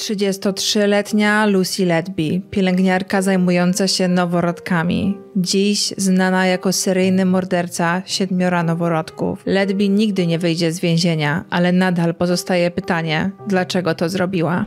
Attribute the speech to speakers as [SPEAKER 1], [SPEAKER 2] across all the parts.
[SPEAKER 1] 33-letnia Lucy Ledby, pielęgniarka zajmująca się noworodkami, dziś znana jako seryjny morderca siedmiora noworodków. Ledby nigdy nie wyjdzie z więzienia, ale nadal pozostaje pytanie, dlaczego to zrobiła.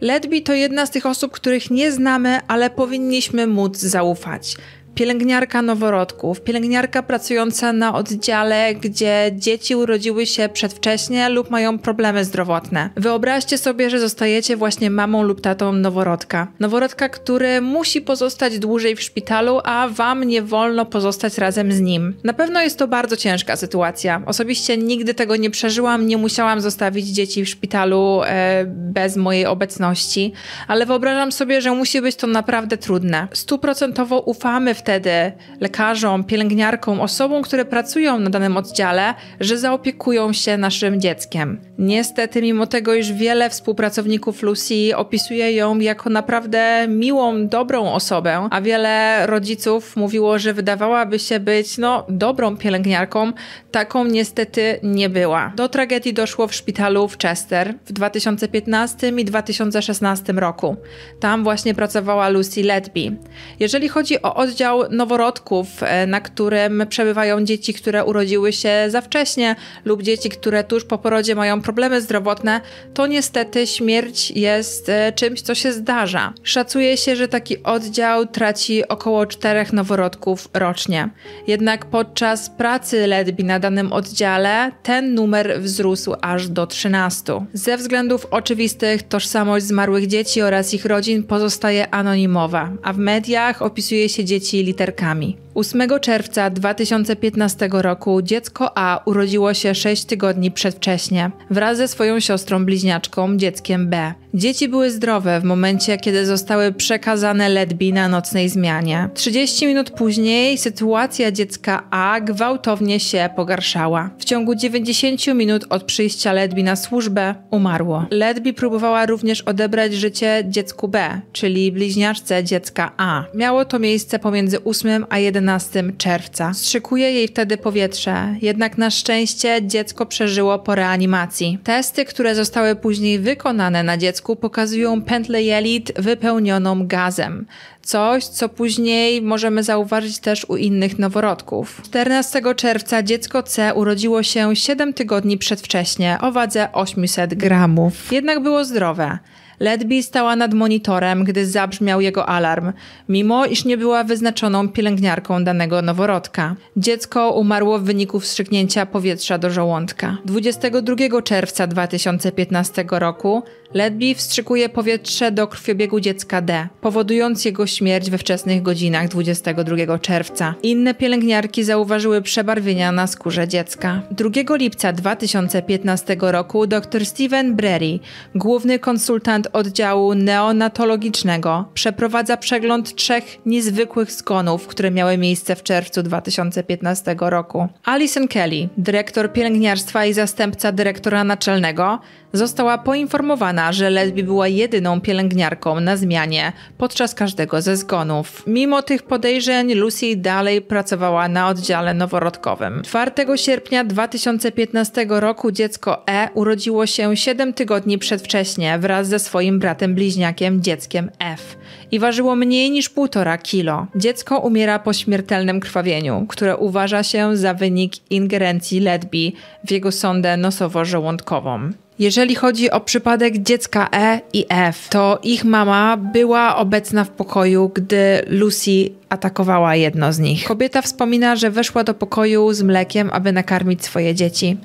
[SPEAKER 1] Ledby to jedna z tych osób, których nie znamy, ale powinniśmy móc zaufać pielęgniarka noworodków, pielęgniarka pracująca na oddziale, gdzie dzieci urodziły się przedwcześnie lub mają problemy zdrowotne. Wyobraźcie sobie, że zostajecie właśnie mamą lub tatą noworodka. Noworodka, który musi pozostać dłużej w szpitalu, a wam nie wolno pozostać razem z nim. Na pewno jest to bardzo ciężka sytuacja. Osobiście nigdy tego nie przeżyłam, nie musiałam zostawić dzieci w szpitalu e, bez mojej obecności, ale wyobrażam sobie, że musi być to naprawdę trudne. Stuprocentowo ufamy w wtedy lekarzom, pielęgniarkom, osobom, które pracują na danym oddziale, że zaopiekują się naszym dzieckiem. Niestety, mimo tego, iż wiele współpracowników Lucy opisuje ją jako naprawdę miłą, dobrą osobę, a wiele rodziców mówiło, że wydawałaby się być, no, dobrą pielęgniarką, taką niestety nie była. Do tragedii doszło w szpitalu w Chester w 2015 i 2016 roku. Tam właśnie pracowała Lucy Letby. Jeżeli chodzi o oddział Noworodków, e, na którym przebywają dzieci, które urodziły się za wcześnie lub dzieci, które tuż po porodzie mają problemy zdrowotne, to niestety śmierć jest e, czymś, co się zdarza. Szacuje się, że taki oddział traci około czterech noworodków rocznie. Jednak podczas pracy Ledbi na danym oddziale ten numer wzrósł aż do 13. Ze względów oczywistych tożsamość zmarłych dzieci oraz ich rodzin pozostaje anonimowa, a w mediach opisuje się dzieci literkami. 8 czerwca 2015 roku dziecko A urodziło się 6 tygodni przedwcześnie wraz ze swoją siostrą bliźniaczką, dzieckiem B. Dzieci były zdrowe w momencie, kiedy zostały przekazane Ledbi na nocnej zmianie. 30 minut później sytuacja dziecka A gwałtownie się pogarszała. W ciągu 90 minut od przyjścia Ledbi na służbę umarło. Ledbi próbowała również odebrać życie dziecku B, czyli bliźniaczce dziecka A. Miało to miejsce pomiędzy 8 a 11 czerwca. Strzykuje jej wtedy powietrze, jednak na szczęście dziecko przeżyło po reanimacji. Testy, które zostały później wykonane na dziecku, pokazują pętlę jelit wypełnioną gazem. Coś, co później możemy zauważyć też u innych noworodków. 14 czerwca dziecko C urodziło się 7 tygodni przedwcześnie o wadze 800 gramów. Jednak było zdrowe. Ledby stała nad monitorem, gdy zabrzmiał jego alarm, mimo iż nie była wyznaczoną pielęgniarką danego noworodka. Dziecko umarło w wyniku wstrzyknięcia powietrza do żołądka. 22 czerwca 2015 roku Ledby wstrzykuje powietrze do krwiobiegu dziecka D, powodując jego śmierć we wczesnych godzinach 22 czerwca. Inne pielęgniarki zauważyły przebarwienia na skórze dziecka. 2 lipca 2015 roku dr Steven Brery, główny konsultant absolwent oddziału neonatologicznego przeprowadza przegląd trzech niezwykłych zgonów, które miały miejsce w czerwcu 2015 roku. Alison Kelly, dyrektor pielęgniarstwa i zastępca dyrektora naczelnego, Została poinformowana, że Ledby była jedyną pielęgniarką na zmianie podczas każdego ze zgonów. Mimo tych podejrzeń, Lucy dalej pracowała na oddziale noworodkowym. 4 sierpnia 2015 roku dziecko E urodziło się 7 tygodni przedwcześnie wraz ze swoim bratem bliźniakiem, dzieckiem F i ważyło mniej niż 1,5 kilo. Dziecko umiera po śmiertelnym krwawieniu, które uważa się za wynik ingerencji Ledby w jego sondę nosowo-żołądkową. Jeżeli chodzi o przypadek dziecka E i F, to ich mama była obecna w pokoju, gdy Lucy atakowała jedno z nich. Kobieta wspomina, że weszła do pokoju z mlekiem, aby nakarmić swoje dzieci.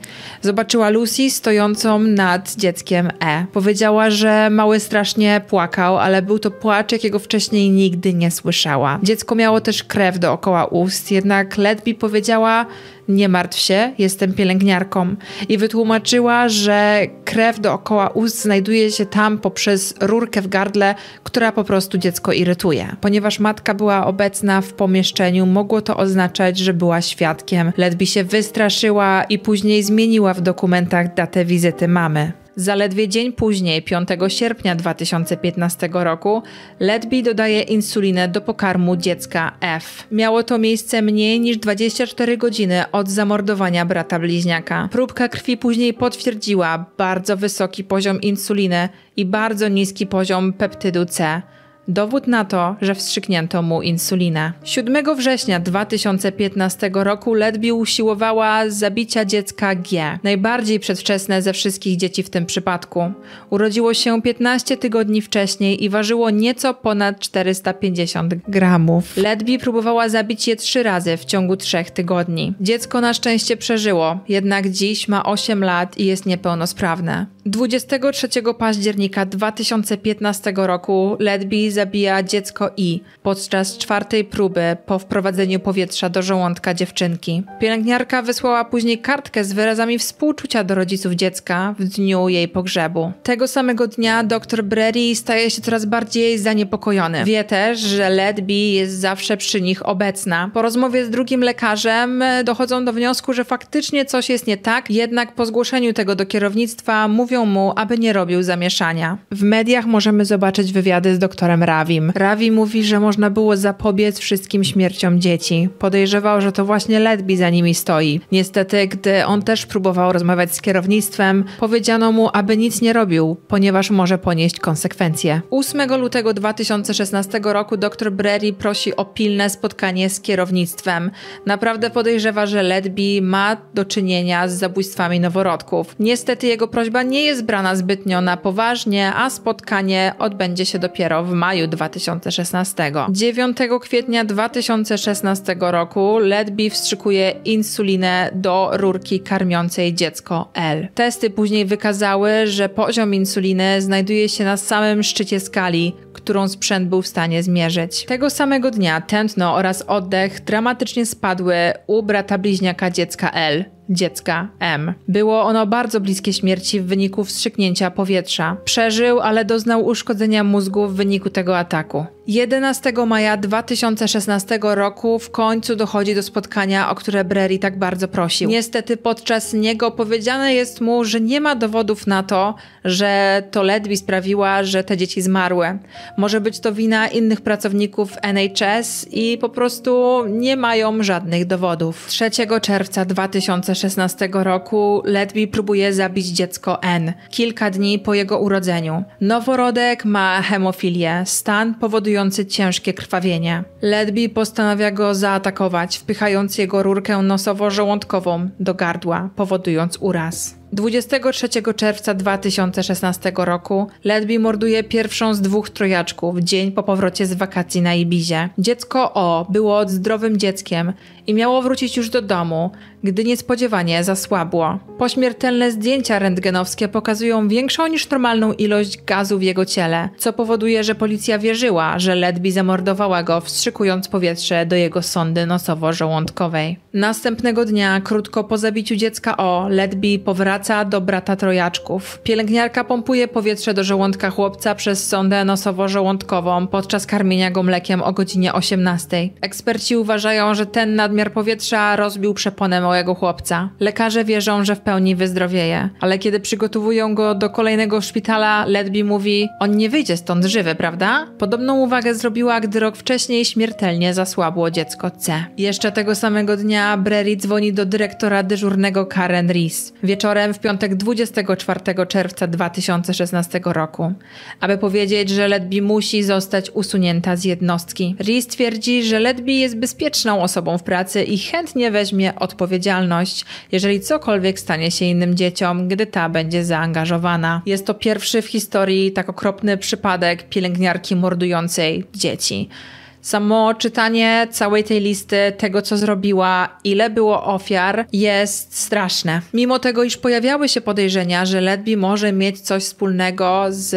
[SPEAKER 1] Zobaczyła Lucy stojącą nad dzieckiem E. Powiedziała, że mały strasznie płakał, ale był to płacz, jakiego wcześniej nigdy nie słyszała. Dziecko miało też krew dookoła ust, jednak Ledby powiedziała, nie martw się, jestem pielęgniarką. I wytłumaczyła, że krew dookoła ust znajduje się tam poprzez rurkę w gardle, która po prostu dziecko irytuje. Ponieważ matka była obecna w pomieszczeniu, mogło to oznaczać, że była świadkiem. Ledby się wystraszyła i później zmieniła w dokumentach datę wizyty mamy. Zaledwie dzień później, 5 sierpnia 2015 roku, Letby dodaje insulinę do pokarmu dziecka F. Miało to miejsce mniej niż 24 godziny od zamordowania brata bliźniaka. Próbka krwi później potwierdziła bardzo wysoki poziom insuliny i bardzo niski poziom peptydu C dowód na to, że wstrzyknięto mu insulinę. 7 września 2015 roku Ledby usiłowała zabicia dziecka G, najbardziej przedwczesne ze wszystkich dzieci w tym przypadku. Urodziło się 15 tygodni wcześniej i ważyło nieco ponad 450 gramów. Ledby próbowała zabić je trzy razy w ciągu trzech tygodni. Dziecko na szczęście przeżyło, jednak dziś ma 8 lat i jest niepełnosprawne. 23 października 2015 roku Ledby zabija dziecko I podczas czwartej próby po wprowadzeniu powietrza do żołądka dziewczynki. Pielęgniarka wysłała później kartkę z wyrazami współczucia do rodziców dziecka w dniu jej pogrzebu. Tego samego dnia dr Brady staje się coraz bardziej zaniepokojony. Wie też, że Ledby jest zawsze przy nich obecna. Po rozmowie z drugim lekarzem dochodzą do wniosku, że faktycznie coś jest nie tak, jednak po zgłoszeniu tego do kierownictwa mówią mu, aby nie robił zamieszania. W mediach możemy zobaczyć wywiady z doktorem Rawim. Rawi mówi, że można było zapobiec wszystkim śmierciom dzieci. Podejrzewał, że to właśnie Ledby za nimi stoi. Niestety, gdy on też próbował rozmawiać z kierownictwem, powiedziano mu, aby nic nie robił, ponieważ może ponieść konsekwencje. 8 lutego 2016 roku dr Breri prosi o pilne spotkanie z kierownictwem. Naprawdę podejrzewa, że Ledby ma do czynienia z zabójstwami noworodków. Niestety jego prośba nie nie jest brana zbytnio na poważnie, a spotkanie odbędzie się dopiero w maju 2016. 9 kwietnia 2016 roku Ledby wstrzykuje insulinę do rurki karmiącej dziecko L. Testy później wykazały, że poziom insuliny znajduje się na samym szczycie skali, którą sprzęt był w stanie zmierzyć. Tego samego dnia tętno oraz oddech dramatycznie spadły u brata bliźniaka dziecka L dziecka M. Było ono bardzo bliskie śmierci w wyniku wstrzyknięcia powietrza. Przeżył, ale doznał uszkodzenia mózgu w wyniku tego ataku. 11 maja 2016 roku w końcu dochodzi do spotkania, o które Brery tak bardzo prosił. Niestety podczas niego powiedziane jest mu, że nie ma dowodów na to, że to Ledby sprawiła, że te dzieci zmarły. Może być to wina innych pracowników NHS i po prostu nie mają żadnych dowodów. 3 czerwca 2016 roku Ledby próbuje zabić dziecko N. Kilka dni po jego urodzeniu. Noworodek ma hemofilię, stan powoduje powodujący ciężkie krwawienie. Ledby postanawia go zaatakować, wpychając jego rurkę nosowo-żołądkową do gardła, powodując uraz. 23 czerwca 2016 roku Ledby morduje pierwszą z dwóch trojaczków dzień po powrocie z wakacji na Ibizie. Dziecko O było zdrowym dzieckiem i miało wrócić już do domu, gdy niespodziewanie zasłabło. Pośmiertelne zdjęcia rentgenowskie pokazują większą niż normalną ilość gazu w jego ciele, co powoduje, że policja wierzyła, że Ledby zamordowała go, wstrzykując powietrze do jego sondy nosowo-żołądkowej. Następnego dnia, krótko po zabiciu dziecka O, Ledby powraca wraca do brata trojaczków. Pielęgniarka pompuje powietrze do żołądka chłopca przez sondę nosowo-żołądkową podczas karmienia go mlekiem o godzinie 18. Eksperci uważają, że ten nadmiar powietrza rozbił przeponę małego chłopca. Lekarze wierzą, że w pełni wyzdrowieje, ale kiedy przygotowują go do kolejnego szpitala, Ledby mówi: On nie wyjdzie stąd żywy, prawda? Podobną uwagę zrobiła, gdy rok wcześniej śmiertelnie zasłabło dziecko C. Jeszcze tego samego dnia Breri dzwoni do dyrektora dyżurnego Karen Rees. Wieczorem w piątek 24 czerwca 2016 roku, aby powiedzieć, że Ledbi musi zostać usunięta z jednostki. Rhys twierdzi, że Ledbi jest bezpieczną osobą w pracy i chętnie weźmie odpowiedzialność, jeżeli cokolwiek stanie się innym dzieciom, gdy ta będzie zaangażowana. Jest to pierwszy w historii tak okropny przypadek pielęgniarki mordującej dzieci. Samo czytanie całej tej listy, tego co zrobiła, ile było ofiar, jest straszne. Mimo tego, iż pojawiały się podejrzenia, że Ledby może mieć coś wspólnego z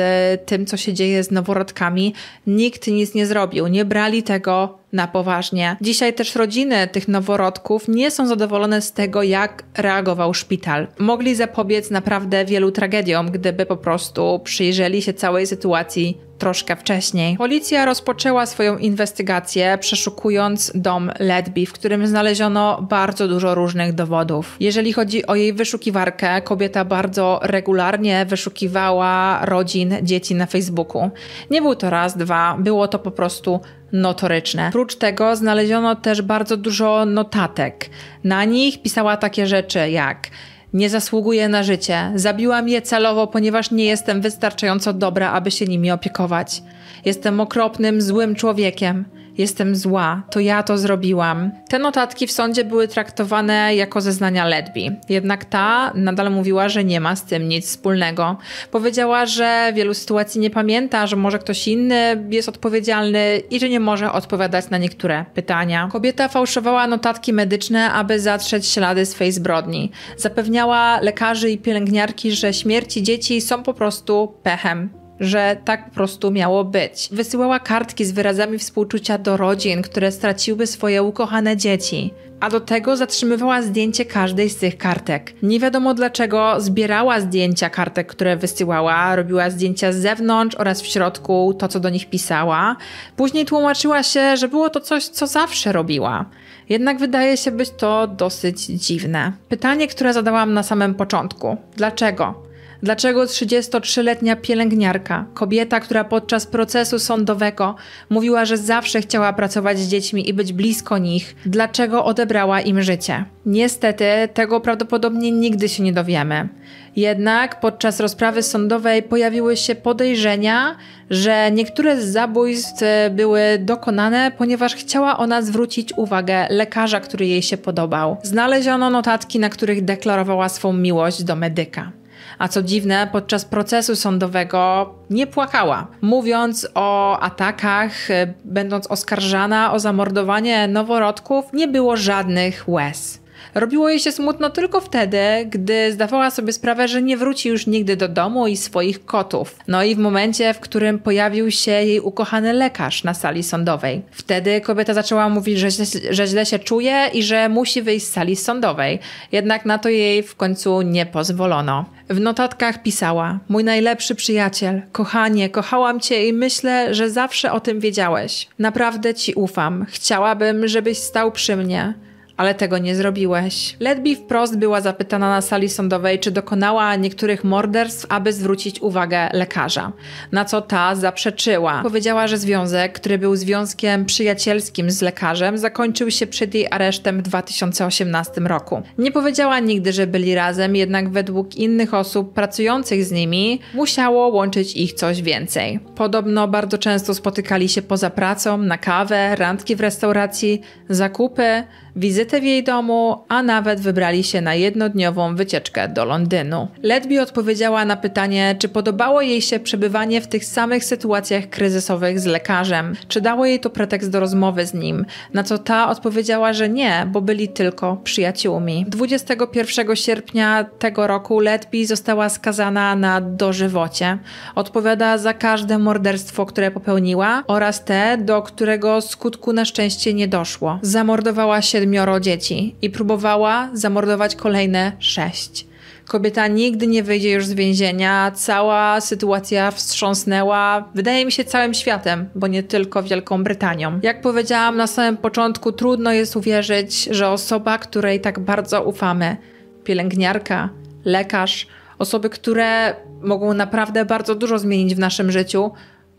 [SPEAKER 1] tym, co się dzieje z noworodkami, nikt nic nie zrobił. Nie brali tego na poważnie. Dzisiaj też rodziny tych noworodków nie są zadowolone z tego, jak reagował szpital. Mogli zapobiec naprawdę wielu tragediom, gdyby po prostu przyjrzeli się całej sytuacji troszkę wcześniej. Policja rozpoczęła swoją inwestygację, przeszukując dom Ledby, w którym znaleziono bardzo dużo różnych dowodów. Jeżeli chodzi o jej wyszukiwarkę, kobieta bardzo regularnie wyszukiwała rodzin dzieci na Facebooku. Nie był to raz, dwa, było to po prostu notoryczne. Prócz tego znaleziono też bardzo dużo notatek. Na nich pisała takie rzeczy jak nie zasługuję na życie. Zabiłam je celowo, ponieważ nie jestem wystarczająco dobra, aby się nimi opiekować. Jestem okropnym, złym człowiekiem jestem zła, to ja to zrobiłam. Te notatki w sądzie były traktowane jako zeznania Ledby, jednak ta nadal mówiła, że nie ma z tym nic wspólnego. Powiedziała, że wielu sytuacji nie pamięta, że może ktoś inny jest odpowiedzialny i że nie może odpowiadać na niektóre pytania. Kobieta fałszowała notatki medyczne, aby zatrzeć ślady swej zbrodni. Zapewniała lekarzy i pielęgniarki, że śmierci dzieci są po prostu pechem że tak po prostu miało być. Wysyłała kartki z wyrazami współczucia do rodzin, które straciły swoje ukochane dzieci. A do tego zatrzymywała zdjęcie każdej z tych kartek. Nie wiadomo dlaczego zbierała zdjęcia kartek, które wysyłała, robiła zdjęcia z zewnątrz oraz w środku, to co do nich pisała. Później tłumaczyła się, że było to coś, co zawsze robiła. Jednak wydaje się być to dosyć dziwne. Pytanie, które zadałam na samym początku: dlaczego? Dlaczego 33-letnia pielęgniarka, kobieta, która podczas procesu sądowego mówiła, że zawsze chciała pracować z dziećmi i być blisko nich, dlaczego odebrała im życie? Niestety, tego prawdopodobnie nigdy się nie dowiemy. Jednak podczas rozprawy sądowej pojawiły się podejrzenia, że niektóre z zabójstw były dokonane, ponieważ chciała ona zwrócić uwagę lekarza, który jej się podobał. Znaleziono notatki, na których deklarowała swą miłość do medyka. A co dziwne, podczas procesu sądowego nie płakała, mówiąc o atakach, e, będąc oskarżana o zamordowanie noworodków, nie było żadnych łez. Robiło jej się smutno tylko wtedy, gdy zdawała sobie sprawę, że nie wróci już nigdy do domu i swoich kotów. No i w momencie, w którym pojawił się jej ukochany lekarz na sali sądowej. Wtedy kobieta zaczęła mówić, że, że źle się czuje i że musi wyjść z sali sądowej. Jednak na to jej w końcu nie pozwolono. W notatkach pisała: Mój najlepszy przyjaciel, kochanie, kochałam cię i myślę, że zawsze o tym wiedziałeś. Naprawdę ci ufam. Chciałabym, żebyś stał przy mnie ale tego nie zrobiłeś. Letby wprost była zapytana na sali sądowej, czy dokonała niektórych morderstw, aby zwrócić uwagę lekarza. Na co ta zaprzeczyła. Powiedziała, że związek, który był związkiem przyjacielskim z lekarzem, zakończył się przed jej aresztem w 2018 roku. Nie powiedziała nigdy, że byli razem, jednak według innych osób pracujących z nimi musiało łączyć ich coś więcej. Podobno bardzo często spotykali się poza pracą, na kawę, randki w restauracji, zakupy, wizyty wizytę w jej domu, a nawet wybrali się na jednodniową wycieczkę do Londynu. Ledby odpowiedziała na pytanie, czy podobało jej się przebywanie w tych samych sytuacjach kryzysowych z lekarzem, czy dało jej to pretekst do rozmowy z nim, na co ta odpowiedziała, że nie, bo byli tylko przyjaciółmi. 21 sierpnia tego roku Ledby została skazana na dożywocie. Odpowiada za każde morderstwo, które popełniła oraz te, do którego skutku na szczęście nie doszło. Zamordowała siedmioro czworo dzieci i próbowała zamordować kolejne sześć. Kobieta nigdy nie wyjdzie już z więzienia. Cała sytuacja wstrząsnęła, wydaje mi się, całym światem, bo nie tylko Wielką Brytanią. Jak powiedziałam na samym początku, trudno jest uwierzyć, że osoba, której tak bardzo ufamy, pielęgniarka, lekarz, osoby, które mogą naprawdę bardzo dużo zmienić w naszym życiu,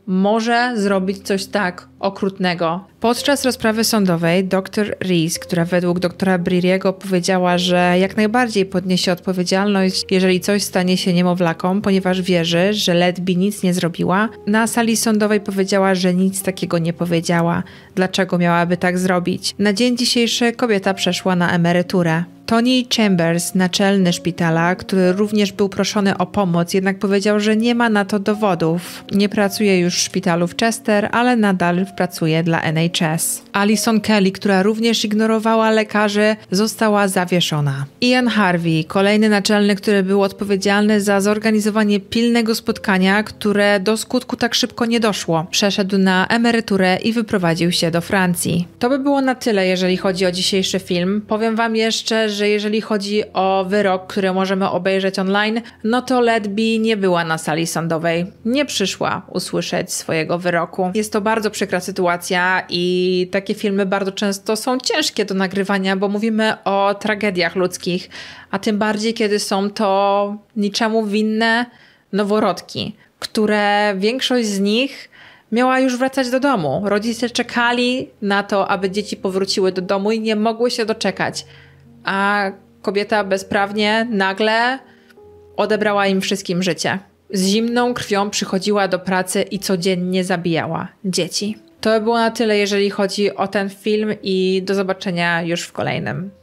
[SPEAKER 1] może zrobić coś tak okrutnego. Podczas rozprawy sądowej dr Rees, która według doktora Bririego powiedziała, że jak najbardziej podniesie odpowiedzialność, jeżeli coś stanie się niemowlakom, ponieważ wierzy, że Letby nic nie zrobiła, na sali sądowej powiedziała, że nic takiego nie powiedziała. Dlaczego miałaby tak zrobić? Na dzień dzisiejszy kobieta przeszła na emeryturę. Tony Chambers, naczelny szpitala, który również był proszony o pomoc, jednak powiedział, że nie ma na to dowodów. Nie pracuje już w szpitalu w Chester, ale nadal pracuje dla NHS. Alison Kelly, która również ignorowała lekarzy, została zawieszona. Ian Harvey, kolejny naczelny, który był odpowiedzialny za zorganizowanie pilnego spotkania, które do skutku tak szybko nie doszło, przeszedł na emeryturę i wyprowadził się do Francji. To by było na tyle, jeżeli chodzi o dzisiejszy film. Powiem Wam jeszcze, że jeżeli chodzi o wyrok, który możemy obejrzeć online, no to Ledby nie była na sali sądowej, nie przyszła usłyszeć swojego wyroku. Jest to bardzo przykra sytuacja i takie filmy bardzo często są ciężkie do nagrywania, bo mówimy o tragediach ludzkich, a tym bardziej kiedy są to niczemu winne noworodki, które większość z nich miała już wracać do domu. Rodzice czekali na to, aby dzieci powróciły do domu i nie mogły się doczekać a kobieta bezprawnie nagle odebrała im wszystkim życie. Z zimną krwią przychodziła do pracy i codziennie zabijała dzieci. To by było na tyle, jeżeli chodzi o ten film, i do zobaczenia już w kolejnym.